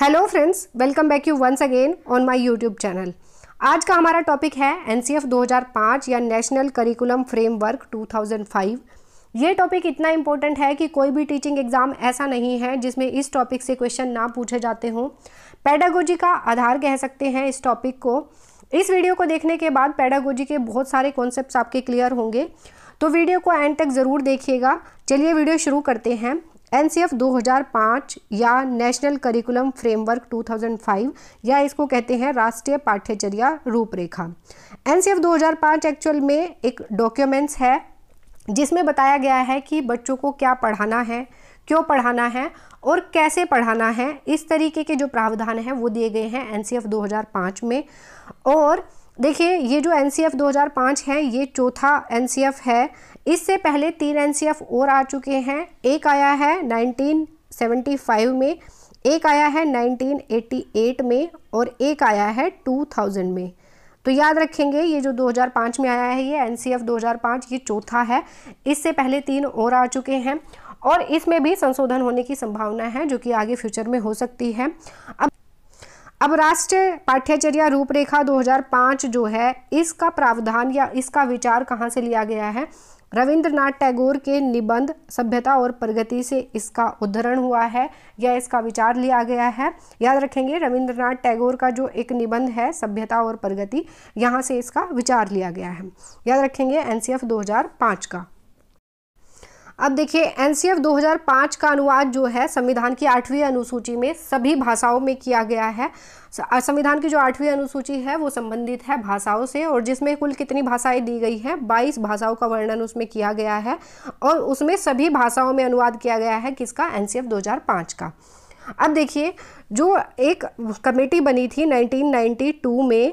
Hello friends welcome back you once again on my YouTube channel आज का हमारा topic है एन 2005 या नेशनल करिकुलम फ्रेमवर्क 2005 ये टॉपिक इतना इम्पोर्टेंट है कि कोई भी टीचिंग एग्ज़ाम ऐसा नहीं है जिसमें इस टॉपिक से क्वेश्चन ना पूछे जाते हों पैडागोजी का आधार कह सकते हैं इस टॉपिक को इस वीडियो को देखने के बाद पैडागोजी के बहुत सारे कॉन्सेप्ट आपके क्लियर होंगे तो वीडियो को एंड तक ज़रूर देखिएगा चलिए वीडियो शुरू करते हैं एन 2005 या नेशनल करिकुलम फ्रेमवर्क 2005 या इसको कहते हैं राष्ट्रीय पाठ्यचर्या रूपरेखा एन 2005 एक्चुअल में एक डॉक्यूमेंट्स है जिसमें बताया गया है कि बच्चों को क्या पढ़ाना है क्यों पढ़ाना है और कैसे पढ़ाना है इस तरीके के जो प्रावधान हैं वो दिए गए हैं एन 2005 में और देखिए ये जो एन 2005 है ये चौथा एन है इससे पहले तीन एनसीएफ और आ चुके हैं एक आया है 1975 में एक आया है 1988 में और एक आया है 2000 में तो याद रखेंगे ये जो 2005 में आया है ये एन सी 2005 ये चौथा है इससे पहले तीन और आ चुके हैं और इसमें भी संशोधन होने की संभावना है जो कि आगे फ्यूचर में हो सकती है अब अब राष्ट्रीय पाठ्यचर्या रूपरेखा 2005 जो है इसका प्रावधान या इसका विचार कहाँ से लिया गया है रविंद्रनाथ टैगोर के निबंध सभ्यता और प्रगति से इसका उद्धरण हुआ है या इसका विचार लिया गया है याद रखेंगे रविंद्रनाथ टैगोर का जो एक निबंध है सभ्यता और प्रगति यहाँ से इसका विचार लिया गया है याद रखेंगे एन 2005 का अब देखिए एनसीएफ 2005 का अनुवाद जो है संविधान की आठवीं अनुसूची में सभी भाषाओं में किया गया है संविधान की जो आठवीं अनुसूची है वो संबंधित है भाषाओं से और जिसमें कुल कितनी भाषाएं दी गई हैं 22 भाषाओं का वर्णन उसमें किया गया है और उसमें सभी भाषाओं में अनुवाद किया गया है किसका एन 2005 का अब देखिए जो एक कमेटी बनी थी नाइनटीन में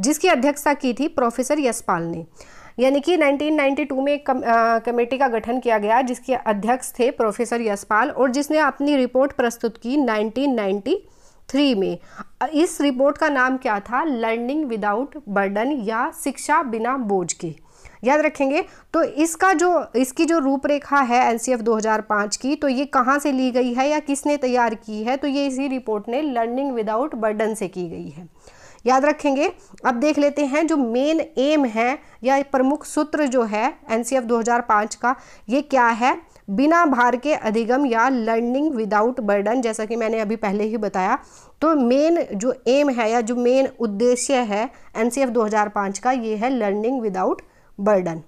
जिसकी अध्यक्षता की थी प्रोफेसर यशपाल ने यानी कि 1992 में एक कम, आ, कमेटी का गठन किया गया जिसके अध्यक्ष थे प्रोफेसर यशपाल और जिसने अपनी रिपोर्ट प्रस्तुत की 1993 में इस रिपोर्ट का नाम क्या था लर्निंग विदाउट बर्डन या शिक्षा बिना बोझ के याद रखेंगे तो इसका जो इसकी जो रूपरेखा है एन 2005 की तो ये कहाँ से ली गई है या किसने तैयार की है तो ये इसी रिपोर्ट ने लर्निंग विदाउट बर्डन से की गई है याद रखेंगे अब देख लेते हैं जो मेन एम है या प्रमुख सूत्र जो है एनसीएफ 2005 का ये क्या है बिना भार के अधिगम या लर्निंग विदाउट बर्डन जैसा कि मैंने अभी पहले ही बताया तो मेन जो एम है या जो मेन उद्देश्य है एनसीएफ 2005 का ये है लर्निंग विदाउट बर्डन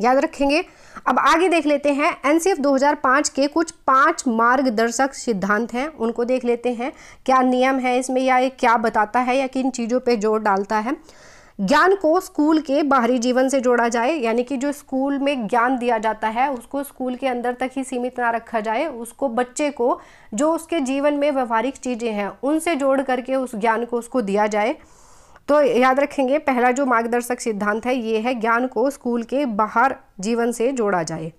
याद रखेंगे अब आगे देख लेते हैं एनसीएफ 2005 के कुछ पांच मार्गदर्शक सिद्धांत हैं उनको देख लेते हैं क्या नियम है इसमें या क्या बताता है या किन चीज़ों पे जोर डालता है ज्ञान को स्कूल के बाहरी जीवन से जोड़ा जाए यानी कि जो स्कूल में ज्ञान दिया जाता है उसको स्कूल के अंदर तक ही सीमित ना रखा जाए उसको बच्चे को जो उसके जीवन में व्यवहारिक चीज़ें हैं उनसे जोड़ करके उस ज्ञान को उसको दिया जाए तो याद रखेंगे पहला जो मार्गदर्शक सिद्धांत है ये है ज्ञान को स्कूल के बाहर जीवन से जोड़ा जाए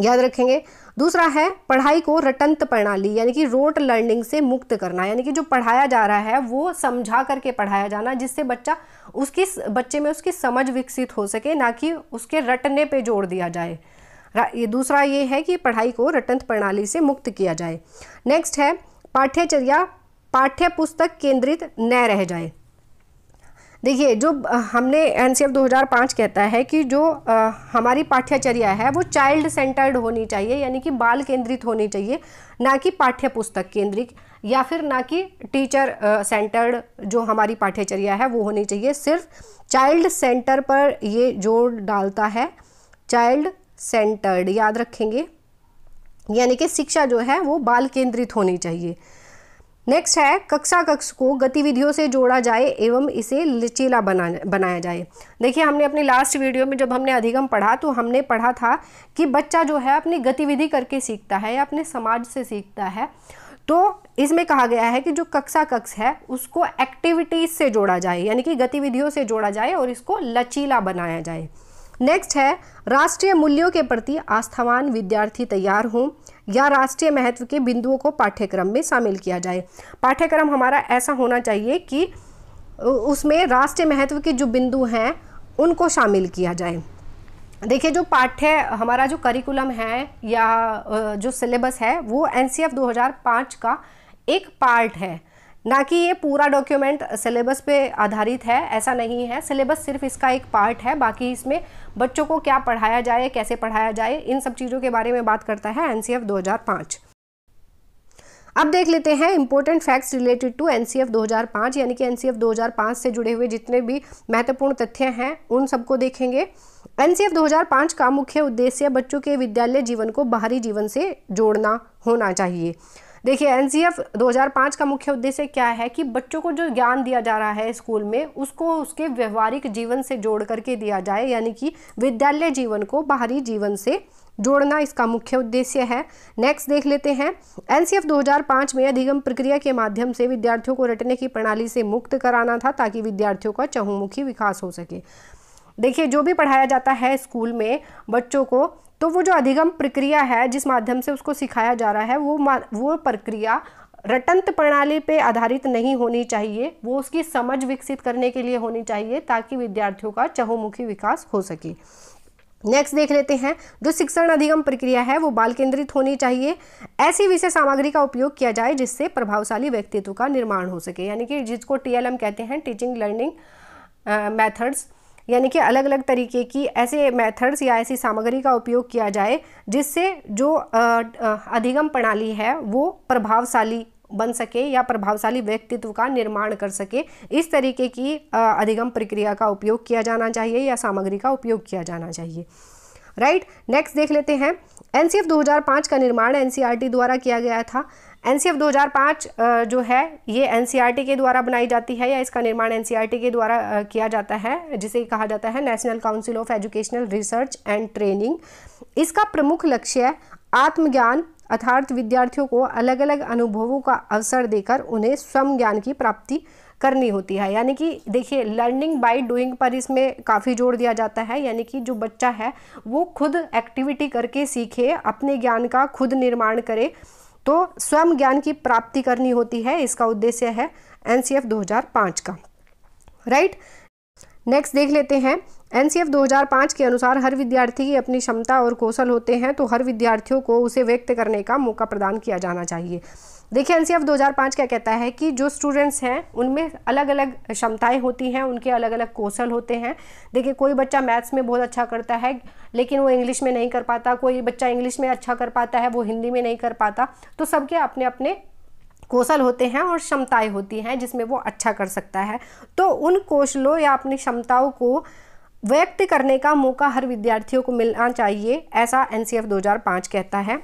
याद रखेंगे दूसरा है पढ़ाई को रटंत प्रणाली यानी कि रोट लर्निंग से मुक्त करना यानी कि जो पढ़ाया जा रहा है वो समझा करके पढ़ाया जाना जिससे बच्चा उसकी बच्चे में उसकी समझ विकसित हो सके ना कि उसके रटने पे जोड़ दिया जाए ये दूसरा ये है कि पढ़ाई को रटंत प्रणाली से मुक्त किया जाए नेक्स्ट है पाठ्यचर्या पाठ्य पुस्तक केंद्रित न रह जाए देखिए जो हमने एन 2005 कहता है कि जो आ, हमारी पाठ्यचर्या है वो चाइल्ड सेंटर्ड होनी चाहिए यानी कि बाल केंद्रित होनी चाहिए ना कि पाठ्य पुस्तक केंद्रित या फिर ना कि टीचर सेंटर्ड जो हमारी पाठ्यचर्या है वो होनी चाहिए सिर्फ चाइल्ड सेंटर पर ये जोर डालता है चाइल्ड सेंटर्ड याद रखेंगे यानी कि शिक्षा जो है वो बाल केंद्रित होनी चाहिए नेक्स्ट है कक्षा कक्ष को गतिविधियों से जोड़ा जाए एवं इसे लचीला बना बनाया जाए देखिए हमने अपनी लास्ट वीडियो में जब हमने अधिगम पढ़ा तो हमने पढ़ा था कि बच्चा जो है अपनी गतिविधि करके सीखता है या अपने समाज से सीखता है तो इसमें कहा गया है कि जो कक्षा कक्ष है उसको एक्टिविटीज़ से जोड़ा जाए यानी कि गतिविधियों से जोड़ा जाए और इसको लचीला बनाया जाए नेक्स्ट है राष्ट्रीय मूल्यों के प्रति आस्थावान विद्यार्थी तैयार हों या राष्ट्रीय महत्व के बिंदुओं को पाठ्यक्रम में शामिल किया जाए पाठ्यक्रम हमारा ऐसा होना चाहिए कि उसमें राष्ट्रीय महत्व के जो बिंदु हैं उनको शामिल किया जाए देखिए जो पाठ्य हमारा जो करिकुलम है या जो सिलेबस है वो एन सी एफ का एक पार्ट है ना कि ये पूरा डॉक्यूमेंट सिलेबस पे आधारित है ऐसा नहीं है सिलेबस सिर्फ इसका एक पार्ट है बाकी इसमें बच्चों को क्या पढ़ाया जाए कैसे पढ़ाया जाए इन सब चीज़ों के बारे में बात करता है एनसीएफ 2005 अब देख लेते हैं important facts related to NCF 2005 यानी कि एनसीएफ 2005 से जुड़े हुए जितने भी महत्वपूर्ण तथ्य हैं उन सबको देखेंगे एनसीएफ 2005 का मुख्य उद्देश्य बच्चों के विद्यालय जीवन को बाहरी जीवन से जोड़ना होना चाहिए देखिए एनसीएफ 2005 का मुख्य उद्देश्य क्या है कि बच्चों को जो ज्ञान दिया जा रहा है स्कूल में उसको उसके व्यवहारिक जीवन से जोड़ करके दिया जाए यानी कि विद्यालय जीवन को बाहरी जीवन से जोड़ना इसका मुख्य उद्देश्य है नेक्स्ट देख लेते हैं एन 2005 में अधिगम प्रक्रिया के माध्यम से विद्यार्थियों को रटने की प्रणाली से मुक्त कराना था ताकि विद्यार्थियों का चहुमुखी विकास हो सके देखिए जो भी पढ़ाया जाता है स्कूल में बच्चों को तो वो जो अधिगम प्रक्रिया है जिस माध्यम से उसको सिखाया जा रहा है वो वो प्रक्रिया रटंत प्रणाली पे आधारित नहीं होनी चाहिए वो उसकी समझ विकसित करने के लिए होनी चाहिए ताकि विद्यार्थियों का चहुमुखी विकास हो सके नेक्स्ट देख लेते हैं जो शिक्षण अधिगम प्रक्रिया है वो बाल केंद्रित होनी चाहिए ऐसी विषय सामग्री का उपयोग किया जाए जिससे प्रभावशाली व्यक्तित्व का निर्माण हो सके यानी कि जिसको टीएलएम कहते हैं टीचिंग लर्निंग मेथड्स uh, यानी कि अलग अलग तरीके की ऐसे मेथड्स या ऐसी सामग्री का उपयोग किया जाए जिससे जो अधिगम प्रणाली है वो प्रभावशाली बन सके या प्रभावशाली व्यक्तित्व का निर्माण कर सके इस तरीके की अधिगम प्रक्रिया का उपयोग किया जाना चाहिए या सामग्री का उपयोग किया जाना चाहिए राइट right? नेक्स्ट देख लेते हैं एनसीएफ 2005 का निर्माण एनसीईआरटी द्वारा किया गया था एन 2005 जो है ये एन के द्वारा बनाई जाती है या इसका निर्माण एन के द्वारा किया जाता है जिसे कहा जाता है national council of educational research and training इसका प्रमुख लक्ष्य आत्मज्ञान अर्थार्थ विद्यार्थियों को अलग अलग अनुभवों का अवसर देकर उन्हें स्वयं ज्ञान की प्राप्ति करनी होती है यानी कि देखिए लर्निंग बाय डूइंग पर इसमें काफ़ी जोर दिया जाता है यानी कि जो बच्चा है वो खुद एक्टिविटी करके सीखे अपने ज्ञान का खुद निर्माण करे तो स्वयं ज्ञान की प्राप्ति करनी होती है इसका उद्देश्य है एन 2005 का राइट नेक्स्ट देख लेते हैं एन 2005 के अनुसार हर विद्यार्थी की अपनी क्षमता और कौशल होते हैं तो हर विद्यार्थियों को उसे व्यक्त करने का मौका प्रदान किया जाना चाहिए देखिए एनसीएफ 2005 क्या कहता है कि जो स्टूडेंट्स हैं उनमें अलग अलग क्षमताएं होती हैं उनके अलग अलग कौशल होते हैं देखिए कोई बच्चा मैथ्स में बहुत अच्छा करता है लेकिन वो इंग्लिश में नहीं कर पाता कोई बच्चा इंग्लिश में अच्छा कर पाता है वो हिंदी में नहीं कर पाता तो सबके अपने अपने कौशल होते हैं और क्षमताएँ होती हैं जिसमें वो अच्छा कर सकता है तो उन कौशलों या अपनी क्षमताओं को व्यक्त करने का मौका हर विद्यार्थियों को मिलना चाहिए ऐसा एन 2005 कहता है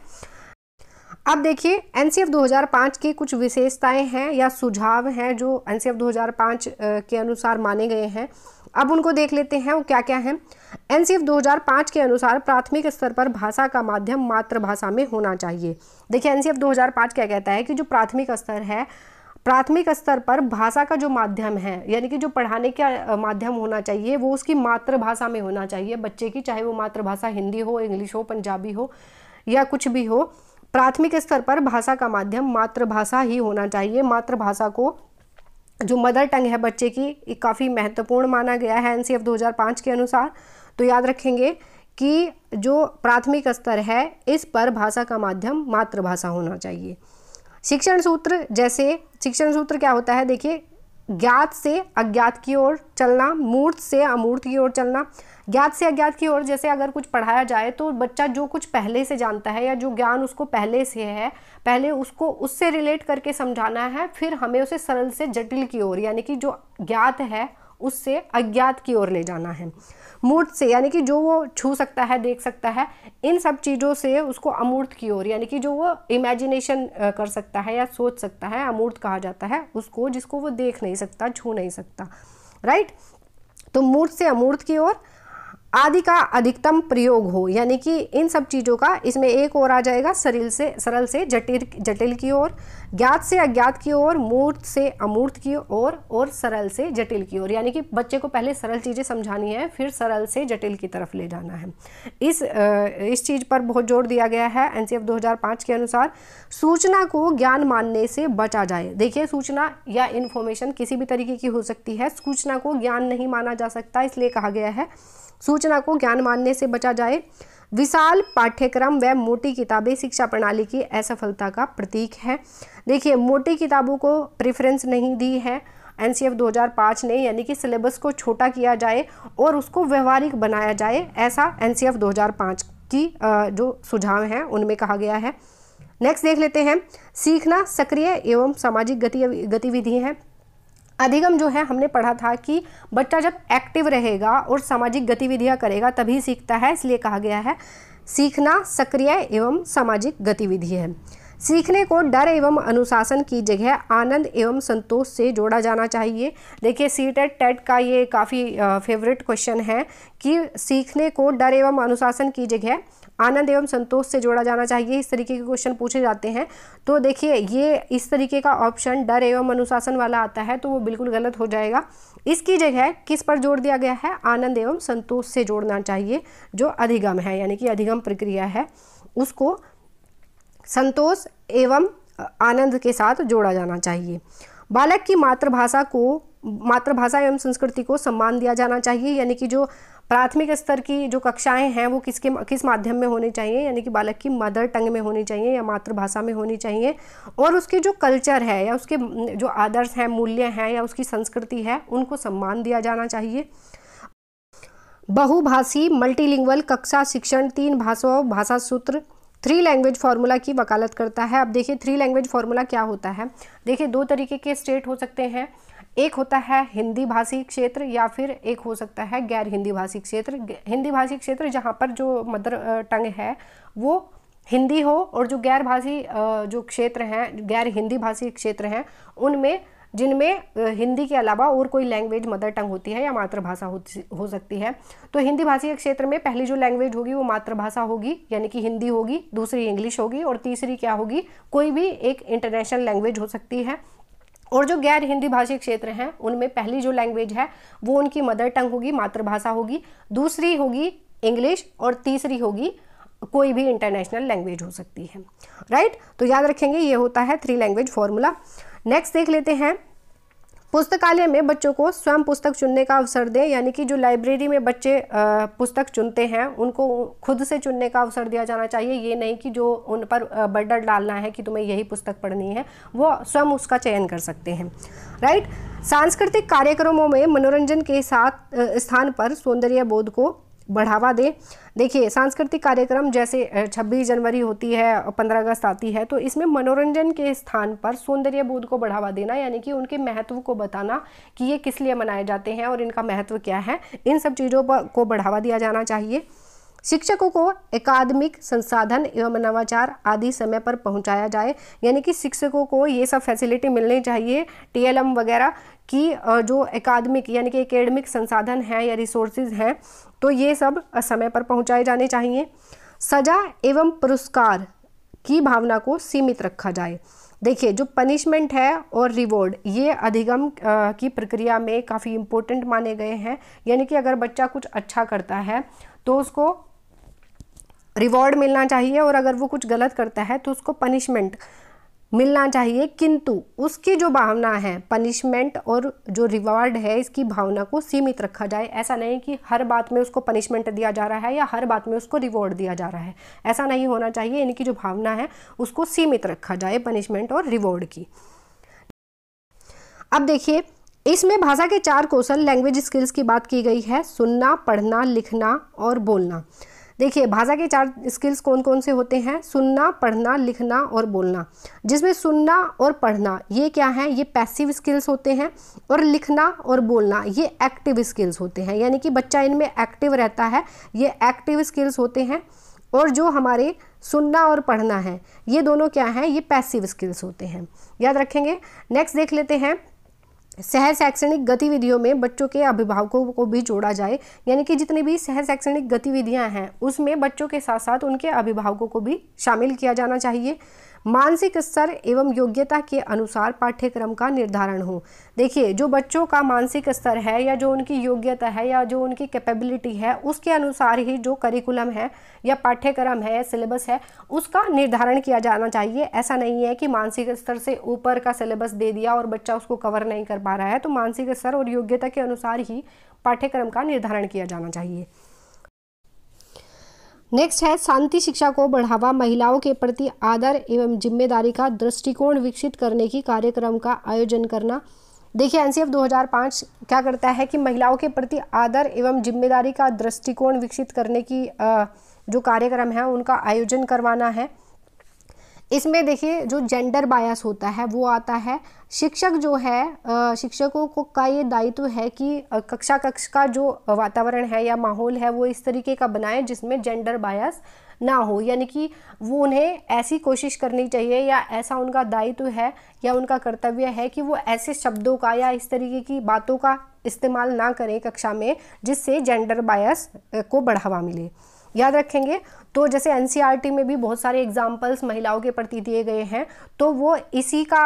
अब देखिए एन 2005 की कुछ विशेषताएं हैं या सुझाव हैं जो एन 2005 के अनुसार माने गए हैं अब उनको देख लेते हैं वो क्या क्या हैं एन 2005 के अनुसार प्राथमिक स्तर पर भाषा का माध्यम मातृभाषा में होना चाहिए देखिए एन 2005 क्या कहता है कि जो प्राथमिक स्तर है प्राथमिक स्तर पर भाषा का जो माध्यम है यानी कि जो पढ़ाने का माध्यम होना चाहिए वो उसकी मातृभाषा में होना चाहिए बच्चे की चाहे वो मातृभाषा हिंदी हो इंग्लिश हो पंजाबी हो या कुछ भी हो प्राथमिक स्तर पर भाषा का माध्यम मातृभाषा ही होना चाहिए मातृभाषा को जो मदर टंग है बच्चे की काफ़ी महत्वपूर्ण माना गया है एनसीएफ 2005 के अनुसार तो याद रखेंगे कि जो प्राथमिक स्तर है इस पर भाषा का माध्यम मातृभाषा होना चाहिए शिक्षण सूत्र जैसे शिक्षण सूत्र क्या होता है देखिए ज्ञात से अज्ञात की ओर चलना मूर्त से अमूर्त की ओर चलना ज्ञात से अज्ञात की ओर जैसे अगर कुछ पढ़ाया जाए तो बच्चा जो कुछ पहले से जानता है या जो ज्ञान उसको पहले से है पहले उसको उससे रिलेट करके समझाना है फिर हमें उसे सरल से जटिल की ओर यानी कि जो ज्ञात है उससे अज्ञात की ओर ले जाना है मूर्त से यानी कि जो वो छू सकता है देख सकता है इन सब चीज़ों से उसको अमूर्त की ओर यानी कि जो वो इमेजिनेशन कर सकता है या सोच सकता है अमूर्त कहा जाता है उसको जिसको वो देख नहीं सकता छू नहीं सकता राइट तो मूर्त से अमूर्त की ओर आदि का अधिकतम प्रयोग हो यानी कि इन सब चीज़ों का इसमें एक और आ जाएगा सरल से सरल से जटिल जटिल की ओर ज्ञात से अज्ञात की ओर मूर्त से अमूर्त की ओर और सरल से जटिल की ओर यानी कि बच्चे को पहले सरल चीज़ें समझानी है फिर सरल से जटिल की तरफ ले जाना है इस इस चीज़ पर बहुत जोर दिया गया है एन सी के अनुसार सूचना को ज्ञान मानने से बचा जाए देखिए सूचना या इन्फॉर्मेशन किसी भी तरीके की हो सकती है सूचना को ज्ञान नहीं माना जा सकता इसलिए कहा गया है सूचना को ज्ञान मानने से बचा जाए विशाल पाठ्यक्रम व मोटी किताबें शिक्षा प्रणाली की असफलता का प्रतीक है देखिए मोटी किताबों को प्रेफरेंस नहीं दी है एन 2005 ने यानी कि सिलेबस को छोटा किया जाए और उसको व्यवहारिक बनाया जाए ऐसा एन 2005 की जो सुझाव हैं उनमें कहा गया है नेक्स्ट देख लेते हैं सीखना सक्रिय एवं सामाजिक गति गतिविधि है अधिगम जो है हमने पढ़ा था कि बच्चा जब एक्टिव रहेगा और सामाजिक गतिविधियां करेगा तभी सीखता है इसलिए कहा गया है सीखना सक्रिय एवं सामाजिक गतिविधि है सीखने को डर एवं अनुशासन की जगह आनंद एवं संतोष से जोड़ा जाना चाहिए देखिए सी टेट टेट का ये काफ़ी फेवरेट क्वेश्चन है कि सीखने को डर एवं अनुशासन की जगह आनंद एवं संतोष से जोड़ा जाना चाहिए इस तरीके के क्वेश्चन पूछे जाते हैं तो देखिए ये इस तरीके का ऑप्शन डर एवं अनुशासन वाला आता है तो वो बिल्कुल गलत हो जाएगा इसकी जगह किस पर जोड़ दिया गया है आनंद एवं संतोष से जोड़ना चाहिए जो अधिगम है यानी कि अधिगम प्रक्रिया है उसको संतोष एवं आनंद के साथ जोड़ा जाना चाहिए बालक की मातृभाषा को मातृभाषा एवं संस्कृति को सम्मान दिया जाना चाहिए यानी कि जो प्राथमिक स्तर की जो कक्षाएं हैं वो किसके किस माध्यम में होनी चाहिए यानी कि बालक की मदर टंग में होनी चाहिए या मातृभाषा में होनी चाहिए और उसके जो कल्चर है या उसके जो आदर्श हैं मूल्य हैं या उसकी संस्कृति है उनको सम्मान दिया जाना चाहिए बहुभाषी मल्टीलिंगुअल कक्षा शिक्षण तीन भाषाओं भाषा सूत्र थ्री लैंग्वेज फार्मूला की वकालत करता है अब देखिए थ्री लैंग्वेज फार्मूला क्या होता है देखिए दो तरीके के स्टेट हो सकते हैं एक होता है हिंदी भाषी क्षेत्र या फिर एक हो सकता है गैर हिंदी भाषी क्षेत्र हिंदी भाषी क्षेत्र जहाँ पर जो मदर टंग है वो हिंदी हो और जो गैर भाषी जो क्षेत्र हैं गैर हिंदी भाषी क्षेत्र हैं उनमें जिनमें हिंदी के अलावा और कोई लैंग्वेज मदर टंग होती है या मातृभाषा हो सकती है तो हिंदी भाषी क्षेत्र में पहली जो लैंग्वेज होगी वो मातृभाषा होगी यानी कि हिंदी होगी दूसरी इंग्लिश होगी और तीसरी क्या होगी कोई भी एक इंटरनेशनल लैंग्वेज हो सकती है और जो गैर हिंदी भाषी क्षेत्र हैं उनमें पहली जो लैंग्वेज है वो उनकी मदर टंग होगी मातृभाषा होगी दूसरी होगी इंग्लिश और तीसरी होगी कोई भी इंटरनेशनल लैंग्वेज हो सकती है राइट तो याद रखेंगे ये होता है थ्री लैंग्वेज फॉर्मूला नेक्स्ट देख लेते हैं पुस्तकालय में बच्चों को स्वयं पुस्तक चुनने का अवसर दें यानी कि जो लाइब्रेरी में बच्चे पुस्तक चुनते हैं उनको खुद से चुनने का अवसर दिया जाना चाहिए ये नहीं कि जो उन पर बर्डर डालना है कि तुम्हें यही पुस्तक पढ़नी है वो स्वयं उसका चयन कर सकते हैं राइट सांस्कृतिक कार्यक्रमों में मनोरंजन के साथ स्थान पर सौंदर्य बोध को बढ़ावा दें देखिए सांस्कृतिक कार्यक्रम जैसे 26 जनवरी होती है 15 अगस्त आती है तो इसमें मनोरंजन के स्थान पर सौंदर्य बोध को बढ़ावा देना यानी कि उनके महत्व को बताना कि ये किस लिए मनाए जाते हैं और इनका महत्व क्या है इन सब चीज़ों पर को बढ़ावा दिया जाना चाहिए शिक्षकों को एकादमिक संसाधन एवं नवाचार आदि समय पर पहुंचाया जाए यानी कि शिक्षकों को ये सब फैसिलिटी मिलनी चाहिए टीएलएम वगैरह की जो एकादमिक यानी कि एकेडमिक संसाधन हैं या रिसोर्सेज हैं तो ये सब समय पर पहुंचाए जाने चाहिए सजा एवं पुरस्कार की भावना को सीमित रखा जाए देखिए जो पनिशमेंट है और रिवॉर्ड ये अधिगम की प्रक्रिया में काफ़ी इम्पोर्टेंट माने गए हैं यानी कि अगर बच्चा कुछ अच्छा करता है तो उसको रिवॉर्ड मिलना चाहिए और अगर वो कुछ गलत करता है तो उसको पनिशमेंट मिलना चाहिए किंतु उसकी जो भावना है पनिशमेंट और जो रिवॉर्ड है इसकी भावना को सीमित रखा जाए ऐसा नहीं कि हर बात में उसको पनिशमेंट दिया जा रहा है या हर बात में उसको रिवॉर्ड दिया जा रहा है ऐसा नहीं होना चाहिए इनकी जो भावना है उसको सीमित रखा जाए पनिशमेंट और रिवॉर्ड की अब देखिए इसमें भाषा के चार कौशल लैंग्वेज स्किल्स की बात की गई है सुनना पढ़ना लिखना और बोलना देखिए भाषा के चार स्किल्स कौन कौन से होते हैं सुनना पढ़ना लिखना और बोलना जिसमें सुनना और पढ़ना ये क्या है ये पैसिव स्किल्स होते हैं और लिखना और बोलना ये एक्टिव स्किल्स होते हैं यानी कि बच्चा इनमें एक्टिव रहता है ये एक्टिव स्किल्स होते हैं और जो हमारे सुनना और पढ़ना है ये दोनों क्या हैं ये पैसिव स्किल्स होते हैं याद रखेंगे नेक्स्ट देख लेते हैं सह शैक्षणिक गतिविधियों में बच्चों के अभिभावकों को भी जोड़ा जाए यानी कि जितने भी सह शैक्षणिक गतिविधियां हैं उसमें बच्चों के साथ साथ उनके अभिभावकों को भी शामिल किया जाना चाहिए मानसिक स्तर एवं योग्यता के अनुसार पाठ्यक्रम का निर्धारण हो देखिए जो बच्चों का मानसिक स्तर है या जो उनकी योग्यता है या जो उनकी कैपेबिलिटी है उसके अनुसार ही जो करिकुलम है या पाठ्यक्रम है सिलेबस है उसका निर्धारण किया जाना चाहिए ऐसा नहीं है कि मानसिक स्तर से ऊपर का सिलेबस दे दिया और बच्चा उसको कवर नहीं कर पा रहा है तो मानसिक स्तर और योग्यता के अनुसार ही पाठ्यक्रम का निर्धारण किया जाना चाहिए नेक्स्ट है शांति शिक्षा को बढ़ावा महिलाओं के प्रति आदर एवं जिम्मेदारी का दृष्टिकोण विकसित करने की कार्यक्रम का आयोजन करना देखिए एनसीएफ 2005 क्या करता है कि महिलाओं के प्रति आदर एवं जिम्मेदारी का दृष्टिकोण विकसित करने की जो कार्यक्रम है उनका आयोजन करवाना है इसमें देखिए जो जेंडर बायस होता है वो आता है शिक्षक जो है शिक्षकों को का ये दायित्व है कि कक्षा कक्ष का जो वातावरण है या माहौल है वो इस तरीके का बनाए जिसमें जेंडर बायस ना हो यानी कि वो उन्हें ऐसी कोशिश करनी चाहिए या ऐसा उनका दायित्व है या उनका कर्तव्य है कि वो ऐसे शब्दों का या इस तरीके की बातों का इस्तेमाल ना करें कक्षा में जिससे जेंडर बायस को बढ़ावा मिले याद रखेंगे तो जैसे एन e में भी बहुत सारे एग्जाम्पल्स महिलाओं के प्रति दिए गए हैं तो वो इसी का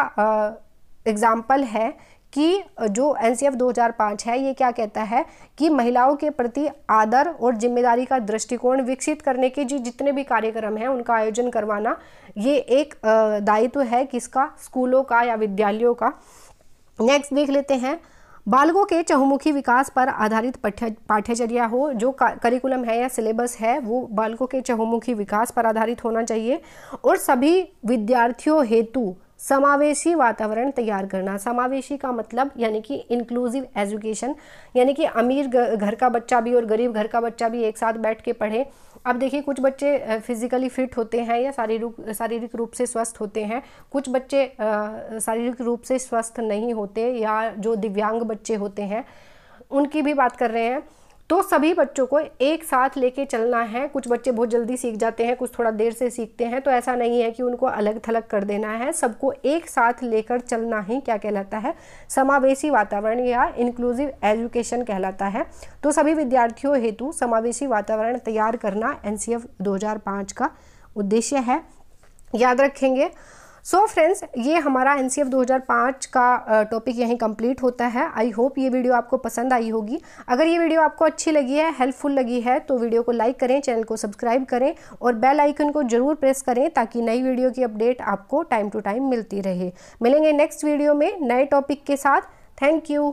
एग्ज़ाम्पल है कि जो एन 2005 e है ये क्या कहता है कि महिलाओं के प्रति आदर और जिम्मेदारी का दृष्टिकोण विकसित करने के जो जितने भी कार्यक्रम हैं उनका आयोजन करवाना ये एक दायित्व है किसका स्कूलों का या विद्यालयों का नेक्स्ट देख लेते हैं बालकों के चहुमुखी विकास पर आधारित पाठ्यचर्या हो जो करिकुलम है या सिलेबस है वो बालकों के चहुमुखी विकास पर आधारित होना चाहिए और सभी विद्यार्थियों हेतु समावेशी वातावरण तैयार करना समावेशी का मतलब यानी कि इंक्लूसिव एजुकेशन यानी कि अमीर घर का बच्चा भी और गरीब घर का बच्चा भी एक साथ बैठ के पढ़े अब देखिए कुछ बच्चे फिजिकली फिट होते हैं या शारीरिक शारीरिक रूप से स्वस्थ होते हैं कुछ बच्चे शारीरिक रूप से स्वस्थ नहीं होते या जो दिव्यांग बच्चे होते हैं उनकी भी बात कर रहे हैं तो सभी बच्चों को एक साथ लेके चलना है कुछ बच्चे बहुत जल्दी सीख जाते हैं कुछ थोड़ा देर से सीखते हैं तो ऐसा नहीं है कि उनको अलग थलग कर देना है सबको एक साथ लेकर चलना ही क्या कहलाता है समावेशी वातावरण या इंक्लूसिव एजुकेशन कहलाता है तो सभी विद्यार्थियों हेतु समावेशी वातावरण तैयार करना एन सी का उद्देश्य है याद रखेंगे सो so फ्रेंड्स ये हमारा एन 2005 का टॉपिक यहीं कंप्लीट होता है आई होप ये वीडियो आपको पसंद आई होगी अगर ये वीडियो आपको अच्छी लगी है हेल्पफुल लगी है तो वीडियो को लाइक करें चैनल को सब्सक्राइब करें और बेल आइकन को जरूर प्रेस करें ताकि नई वीडियो की अपडेट आपको टाइम टू टाइम मिलती रहे मिलेंगे नेक्स्ट वीडियो में नए टॉपिक के साथ थैंक यू